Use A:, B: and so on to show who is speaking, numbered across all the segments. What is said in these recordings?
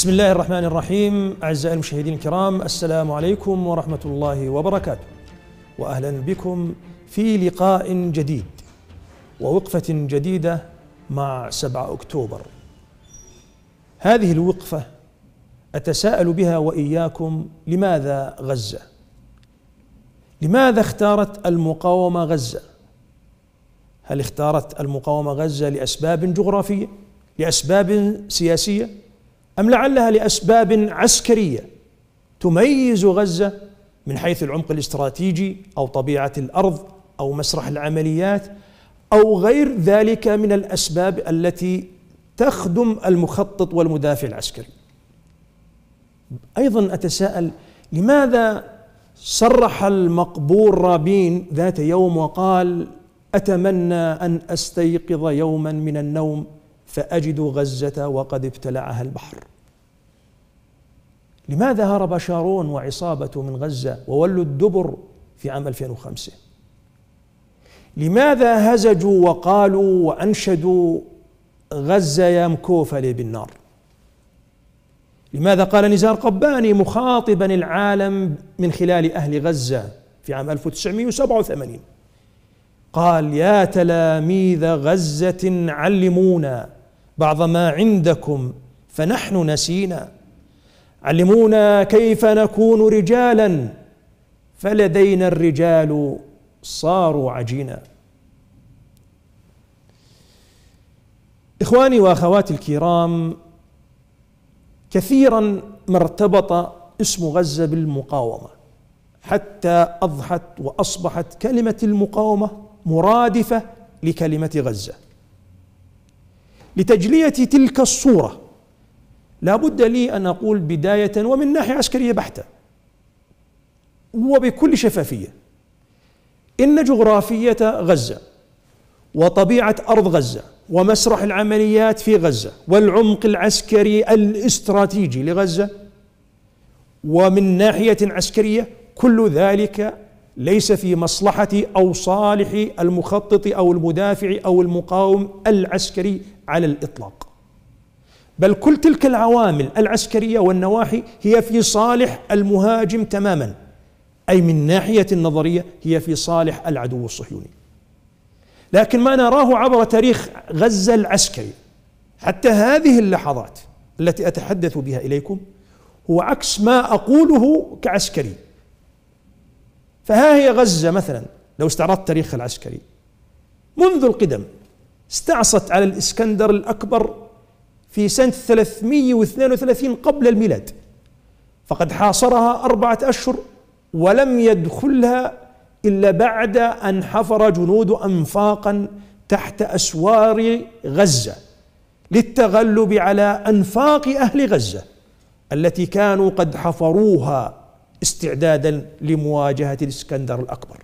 A: بسم الله الرحمن الرحيم أعزائي المشاهدين الكرام السلام عليكم ورحمة الله وبركاته وأهلا بكم في لقاء جديد ووقفة جديدة مع 7 أكتوبر هذه الوقفة أتساءل بها وإياكم لماذا غزة؟ لماذا اختارت المقاومة غزة؟ هل اختارت المقاومة غزة لأسباب جغرافية؟ لأسباب سياسية؟ أم لعلها لأسباب عسكرية تميز غزة من حيث العمق الاستراتيجي أو طبيعة الأرض أو مسرح العمليات أو غير ذلك من الأسباب التي تخدم المخطط والمدافع العسكري أيضا أتساءل لماذا صرح المقبور رابين ذات يوم وقال أتمنى أن أستيقظ يوما من النوم فأجد غزة وقد ابتلعها البحر لماذا هرب شارون وعصابته من غزة وولوا الدبر في عام 2005 لماذا هزجوا وقالوا وأنشدوا غزة يا مكوفلة بالنار لماذا قال نزار قباني مخاطبا العالم من خلال أهل غزة في عام 1987 قال يا تلاميذ غزة علمونا بعض ما عندكم فنحن نسينا علمونا كيف نكون رجالا فلدينا الرجال صاروا عجينا اخواني واخواتي الكرام كثيرا ما ارتبط اسم غزه بالمقاومه حتى اضحت واصبحت كلمه المقاومه مرادفه لكلمه غزه لتجليه تلك الصوره لا بد لي أن أقول بداية ومن ناحية عسكرية بحتة وبكل شفافية إن جغرافية غزة وطبيعة أرض غزة ومسرح العمليات في غزة والعمق العسكري الاستراتيجي لغزة ومن ناحية عسكرية كل ذلك ليس في مصلحة أو صالح المخطط أو المدافع أو المقاوم العسكري على الإطلاق بل كل تلك العوامل العسكريه والنواحي هي في صالح المهاجم تماما اي من ناحيه النظريه هي في صالح العدو الصهيوني لكن ما نراه عبر تاريخ غزه العسكري حتى هذه اللحظات التي اتحدث بها اليكم هو عكس ما اقوله كعسكري فها هي غزه مثلا لو استعرضت تاريخها العسكري منذ القدم استعصت على الاسكندر الاكبر في سنة 332 قبل الميلاد فقد حاصرها أربعة أشهر ولم يدخلها إلا بعد أن حفر جنود أنفاقا تحت أسوار غزة للتغلب على أنفاق أهل غزة التي كانوا قد حفروها استعدادا لمواجهة الإسكندر الأكبر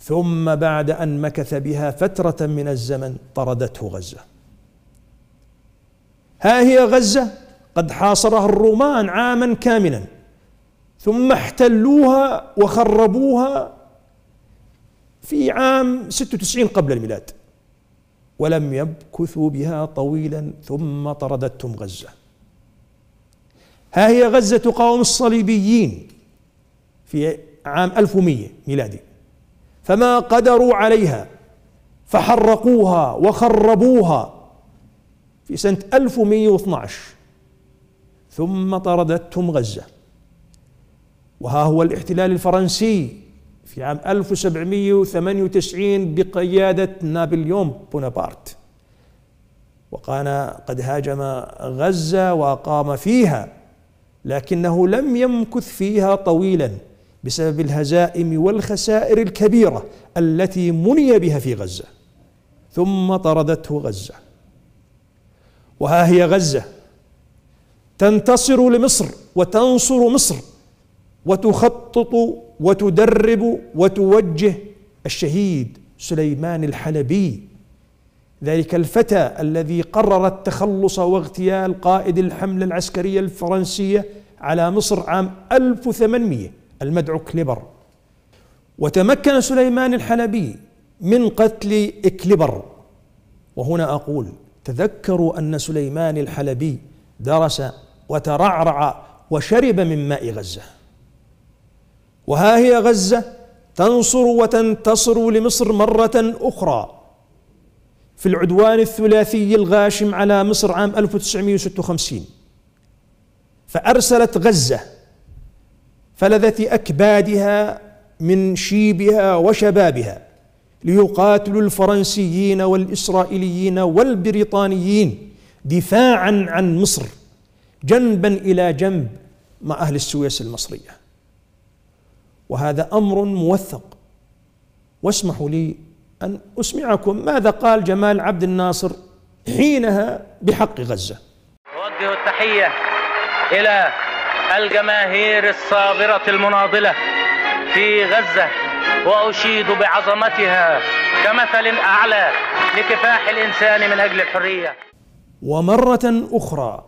A: ثم بعد أن مكث بها فترة من الزمن طردته غزة ها هي غزة قد حاصرها الرومان عاما كاملا ثم احتلوها وخربوها في عام 96 قبل الميلاد ولم يبكثوا بها طويلا ثم طردتهم غزة ها هي غزة تقاوم الصليبيين في عام 1100 ميلادي فما قدروا عليها فحرقوها وخربوها في سنة 1112 ثم طردتهم غزة وها هو الاحتلال الفرنسي في عام 1798 بقيادة نابليون بونابرت وكان قد هاجم غزة وأقام فيها لكنه لم يمكث فيها طويلا بسبب الهزائم والخسائر الكبيرة التي مني بها في غزة ثم طردته غزة وها هي غزة تنتصر لمصر وتنصر مصر وتخطط وتدرب وتوجه الشهيد سليمان الحلبي ذلك الفتى الذي قرر التخلص واغتيال قائد الحملة العسكرية الفرنسية على مصر عام 1800 المدعو كليبر وتمكن سليمان الحلبي من قتل إكليبر وهنا أقول تذكروا أن سليمان الحلبي درس وترعرع وشرب من ماء غزة وها هي غزة تنصر وتنتصر لمصر مرة أخرى في العدوان الثلاثي الغاشم على مصر عام 1956 فأرسلت غزة فلذة أكبادها من شيبها وشبابها ليقاتلوا الفرنسيين والإسرائيليين والبريطانيين دفاعا عن مصر جنبا إلى جنب مع أهل السويس المصرية وهذا أمر موثق واسمحوا لي أن أسمعكم ماذا قال جمال عبد الناصر حينها بحق غزة أوجه التحية إلى الجماهير الصابرة المناضلة في غزة وأشيد بعظمتها كمثل أعلى لكفاح الإنسان من أجل الحرية ومرة أخرى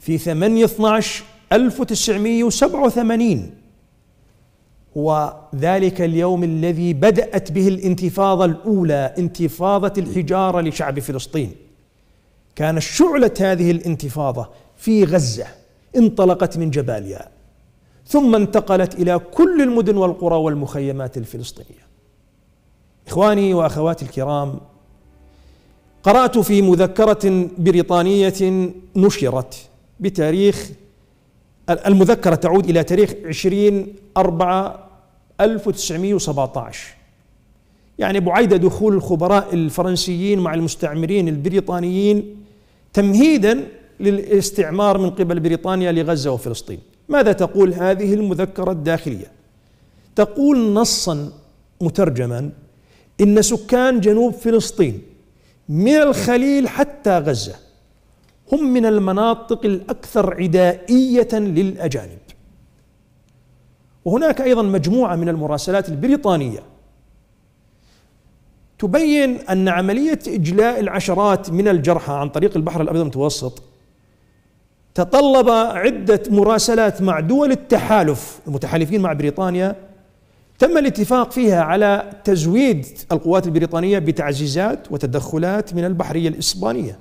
A: في 8 12 1987 وذلك اليوم الذي بدأت به الانتفاضة الأولى انتفاضة الحجارة لشعب فلسطين كانت شعلة هذه الانتفاضة في غزة انطلقت من جباليا ثم انتقلت الى كل المدن والقرى والمخيمات الفلسطينيه. اخواني واخواتي الكرام قرات في مذكره بريطانيه نشرت بتاريخ المذكره تعود الى تاريخ 20 4 1917 يعني بعيد دخول الخبراء الفرنسيين مع المستعمرين البريطانيين تمهيدا للاستعمار من قبل بريطانيا لغزه وفلسطين ماذا تقول هذه المذكرة الداخلية تقول نصا مترجما إن سكان جنوب فلسطين من الخليل حتى غزة هم من المناطق الأكثر عدائية للأجانب وهناك أيضا مجموعة من المراسلات البريطانية تبين أن عملية إجلاء العشرات من الجرحى عن طريق البحر الأبيض المتوسط تطلب عدة مراسلات مع دول التحالف المتحالفين مع بريطانيا تم الاتفاق فيها على تزويد القوات البريطانية بتعزيزات وتدخلات من البحرية الإسبانية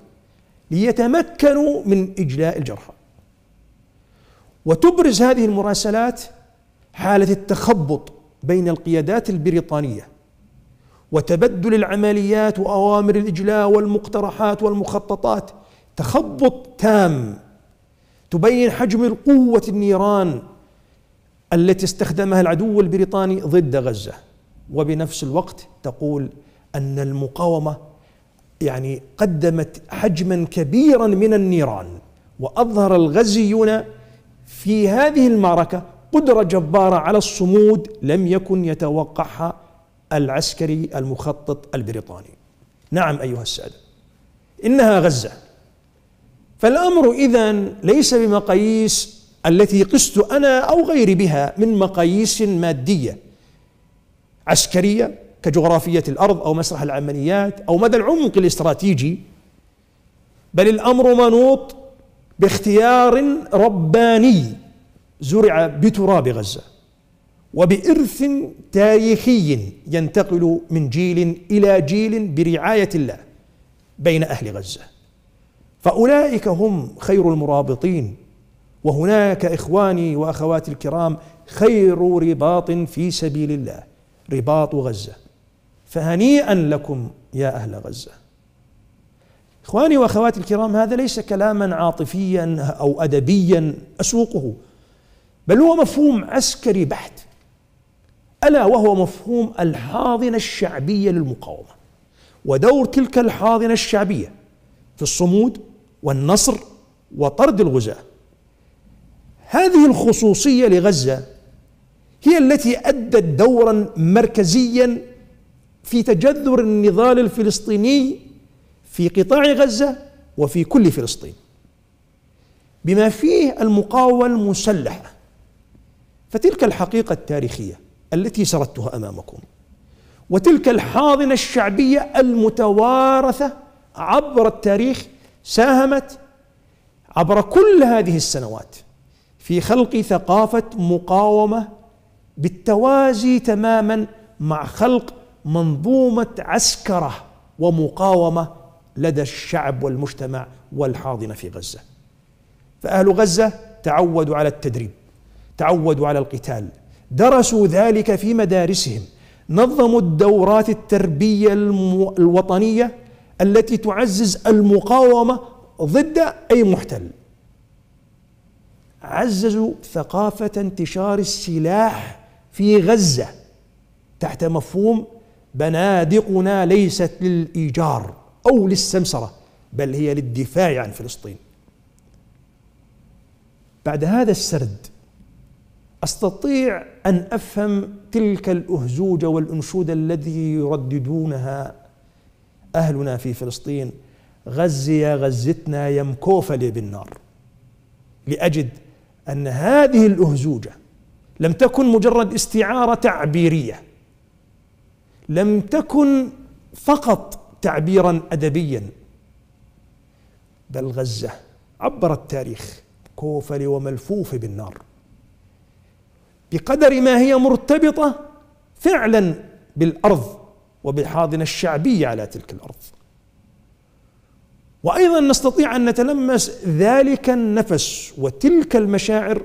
A: ليتمكنوا من إجلاء الجرحى وتبرز هذه المراسلات حالة التخبط بين القيادات البريطانية وتبدل العمليات وأوامر الإجلاء والمقترحات والمخططات تخبط تام تبين حجم قوة النيران التي استخدمها العدو البريطاني ضد غزة وبنفس الوقت تقول أن المقاومة يعني قدمت حجما كبيرا من النيران وأظهر الغزيون في هذه المعركة قدرة جبارة على الصمود لم يكن يتوقعها العسكري المخطط البريطاني نعم أيها السادة إنها غزة فالامر اذا ليس بمقاييس التي قست انا او غيري بها من مقاييس ماديه عسكريه كجغرافيه الارض او مسرح العمليات او مدى العمق الاستراتيجي بل الامر منوط باختيار رباني زرع بتراب غزه وبارث تاريخي ينتقل من جيل الى جيل برعايه الله بين اهل غزه فأولئك هم خير المرابطين وهناك إخواني وأخواتي الكرام خير رباط في سبيل الله رباط غزة فهنيئا لكم يا أهل غزة إخواني وأخواتي الكرام هذا ليس كلاما عاطفيا أو أدبيا أسوقه بل هو مفهوم عسكري بحت ألا وهو مفهوم الحاضنة الشعبية للمقاومة ودور تلك الحاضنة الشعبية في الصمود والنصر وطرد الغزاة هذه الخصوصية لغزة هي التي أدت دورا مركزيا في تجذر النضال الفلسطيني في قطاع غزة وفي كل فلسطين بما فيه المقاومة المسلحة فتلك الحقيقة التاريخية التي سردتها أمامكم وتلك الحاضنة الشعبية المتوارثة عبر التاريخ ساهمت عبر كل هذه السنوات في خلق ثقافه مقاومه بالتوازي تماما مع خلق منظومه عسكره ومقاومه لدى الشعب والمجتمع والحاضنه في غزه. فاهل غزه تعودوا على التدريب، تعودوا على القتال، درسوا ذلك في مدارسهم، نظموا الدورات التربيه الوطنيه التي تعزز المقاومة ضد أي محتل عززوا ثقافة انتشار السلاح في غزة تحت مفهوم بنادقنا ليست للإيجار أو للسمسرة بل هي للدفاع عن فلسطين بعد هذا السرد استطيع ان افهم تلك الاهزوج والانشود الذي يرددونها أهلنا في فلسطين غزي يا غزتنا يمكوفلي بالنار لأجد أن هذه الأهزوجة لم تكن مجرد استعارة تعبيرية لم تكن فقط تعبيرا أدبيا بل غزة عبر التاريخ كوفل وملفوف بالنار بقدر ما هي مرتبطة فعلا بالأرض وبالحاضنة الشعبية على تلك الأرض وأيضا نستطيع أن نتلمس ذلك النفس وتلك المشاعر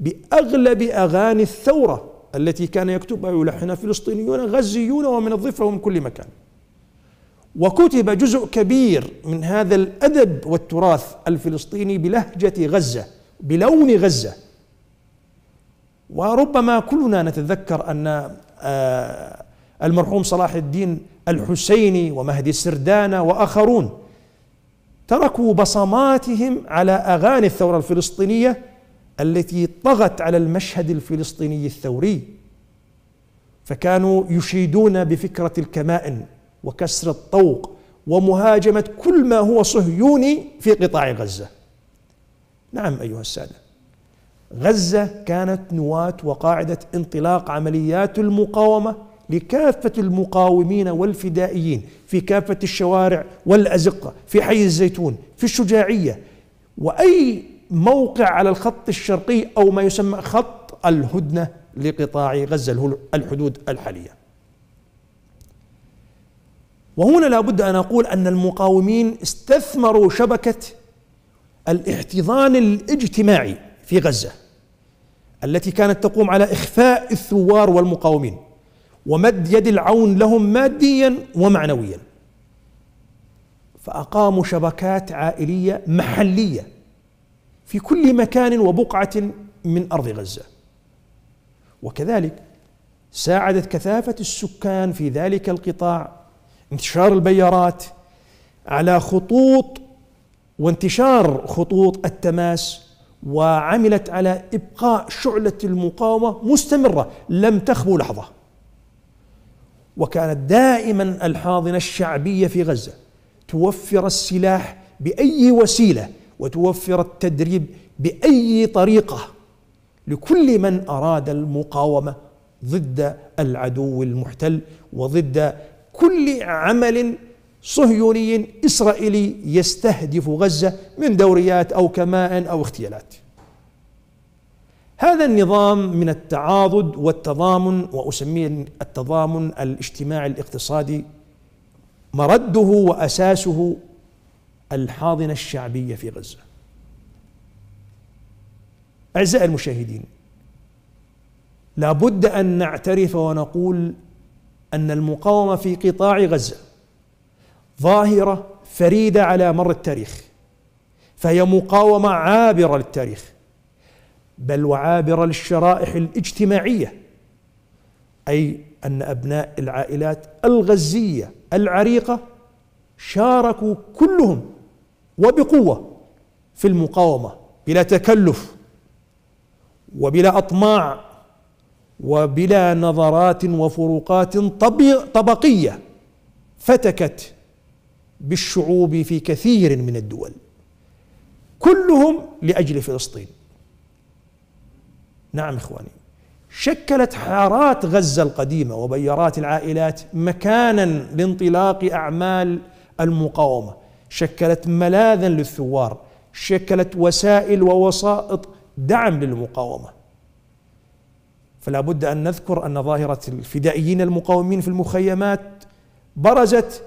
A: بأغلب أغاني الثورة التي كان يكتبها ويلحنها فلسطينيون غزيون ومن الضفة ومن كل مكان وكتب جزء كبير من هذا الأدب والتراث الفلسطيني بلهجة غزة بلون غزة وربما كلنا نتذكر أن آه المرحوم صلاح الدين الحسيني ومهدي سردانة واخرون تركوا بصماتهم على اغاني الثوره الفلسطينيه التي طغت على المشهد الفلسطيني الثوري فكانوا يشيدون بفكره الكمائن وكسر الطوق ومهاجمه كل ما هو صهيوني في قطاع غزه نعم ايها الساده غزه كانت نواه وقاعده انطلاق عمليات المقاومه لكافة المقاومين والفدائيين في كافة الشوارع والأزقة في حي الزيتون في الشجاعية وأي موقع على الخط الشرقي أو ما يسمى خط الهدنة لقطاع غزة اللي هو الحدود الحالية وهنا لابد أن أقول أن المقاومين استثمروا شبكة الاحتضان الاجتماعي في غزة التي كانت تقوم على إخفاء الثوار والمقاومين ومد يد العون لهم ماديا ومعنويا فأقاموا شبكات عائلية محلية في كل مكان وبقعة من أرض غزة وكذلك ساعدت كثافة السكان في ذلك القطاع انتشار البيارات على خطوط وانتشار خطوط التماس وعملت على إبقاء شعلة المقاومة مستمرة لم تخبو لحظة وكانت دائما الحاضنة الشعبية في غزة توفر السلاح بأي وسيلة وتوفر التدريب بأي طريقة لكل من أراد المقاومة ضد العدو المحتل وضد كل عمل صهيوني إسرائيلي يستهدف غزة من دوريات أو كمائن أو اغتيالات هذا النظام من التعاضد والتضامن واسميه التضامن الاجتماعي الاقتصادي مرده واساسه الحاضنه الشعبيه في غزه. اعزائي المشاهدين لابد ان نعترف ونقول ان المقاومه في قطاع غزه ظاهره فريده على مر التاريخ فهي مقاومه عابره للتاريخ بل وعابرة للشرائح الاجتماعية أي أن أبناء العائلات الغزية العريقة شاركوا كلهم وبقوة في المقاومة بلا تكلف وبلا أطماع وبلا نظرات وفروقات طبقية فتكت بالشعوب في كثير من الدول كلهم لأجل فلسطين نعم إخواني شكلت حارات غزة القديمة وبيارات العائلات مكانا لانطلاق أعمال المقاومة شكلت ملاذا للثوار شكلت وسائل ووسائط دعم للمقاومة فلا بد أن نذكر أن ظاهرة الفدائيين المقاومين في المخيمات برزت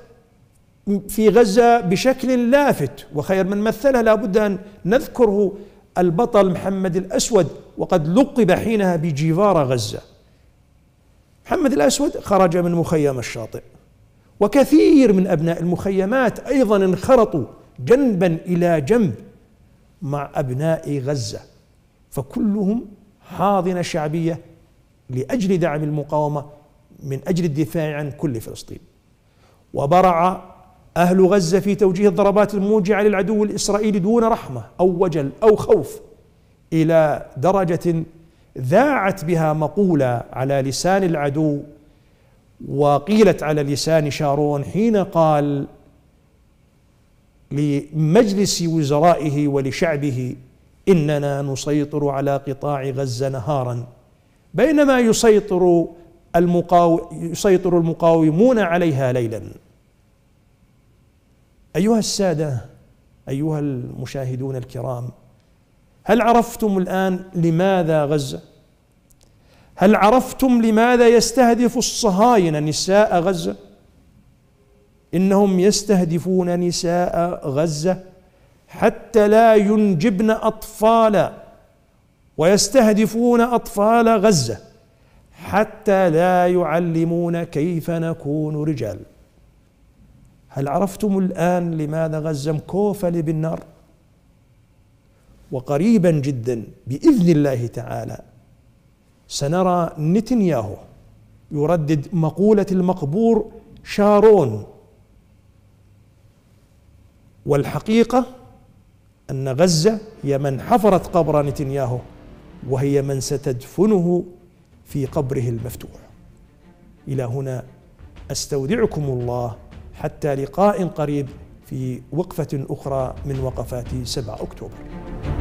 A: في غزة بشكل لافت وخير من مثلها لا بد أن نذكره البطل محمد الأسود وقد لقب حينها بجوار غزة محمد الأسود خرج من مخيم الشاطئ وكثير من أبناء المخيمات أيضا انخرطوا جنبا إلى جنب مع أبناء غزة فكلهم حاضنة شعبية لأجل دعم المقاومة من أجل الدفاع عن كل فلسطين وبرع أهل غزة في توجيه الضربات الموجعة للعدو الإسرائيلي دون رحمة أو وجل أو خوف الى درجه ذاعت بها مقوله على لسان العدو وقيلت على لسان شارون حين قال لمجلس وزرائه ولشعبه اننا نسيطر على قطاع غزه نهارا بينما يسيطر المقاوم يسيطر المقاومون عليها ليلا ايها الساده ايها المشاهدون الكرام هل عرفتم الآن لماذا غزة؟ هل عرفتم لماذا يستهدف الصهاينة نساء غزة؟ إنهم يستهدفون نساء غزة حتى لا ينجبن أطفالا ويستهدفون أطفال غزة حتى لا يعلمون كيف نكون رجال هل عرفتم الآن لماذا غزة مكوفة بالنار؟ وقريبا جدا باذن الله تعالى سنرى نتنياهو يردد مقوله المقبور شارون والحقيقه ان غزه هي من حفرت قبر نتنياهو وهي من ستدفنه في قبره المفتوح الى هنا استودعكم الله حتى لقاء قريب في وقفه اخرى من وقفات 7 اكتوبر